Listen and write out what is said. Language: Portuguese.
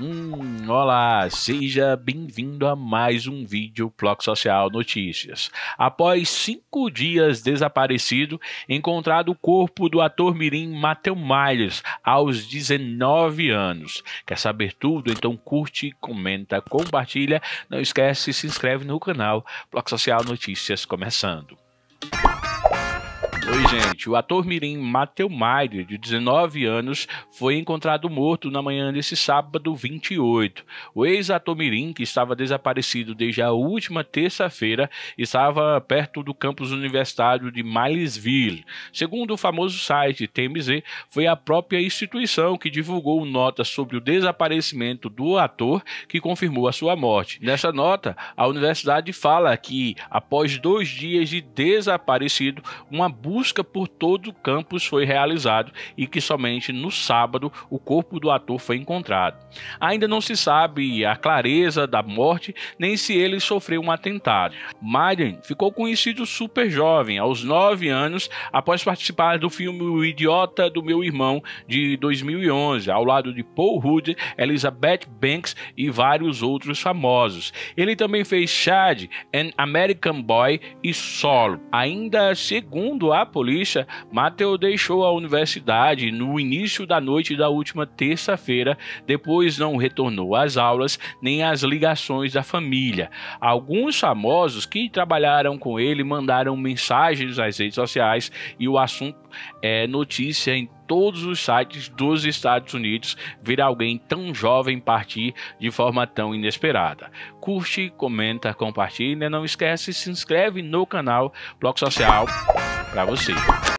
Hum, olá, seja bem-vindo a mais um vídeo Bloco Social Notícias. Após cinco dias desaparecido, encontrado o corpo do ator mirim Matheus Miles aos 19 anos. Quer saber tudo? Então curte, comenta, compartilha. Não esquece, se inscreve no canal Bloco Social Notícias começando. Oi, gente. O ator mirim Matthew Maire, de 19 anos, foi encontrado morto na manhã desse sábado 28. O ex-ator mirim, que estava desaparecido desde a última terça-feira, estava perto do campus universitário de Milesville. Segundo o famoso site TMZ, foi a própria instituição que divulgou nota sobre o desaparecimento do ator que confirmou a sua morte. Nessa nota, a universidade fala que, após dois dias de desaparecido, uma busca busca por todo o campus foi realizado e que somente no sábado o corpo do ator foi encontrado. Ainda não se sabe a clareza da morte nem se ele sofreu um atentado. Marion ficou conhecido super jovem, aos 9 anos, após participar do filme O Idiota do Meu Irmão de 2011, ao lado de Paul Rudd, Elizabeth Banks e vários outros famosos. Ele também fez Chad, An American Boy e Solo. Ainda segundo a polícia, Mateu deixou a universidade no início da noite da última terça-feira, depois não retornou às aulas nem às ligações da família. Alguns famosos que trabalharam com ele mandaram mensagens nas redes sociais e o assunto é notícia em todos os sites dos Estados Unidos ver alguém tão jovem partir de forma tão inesperada. Curte, comenta, compartilha, não esquece, se inscreve no canal Bloco Social para você.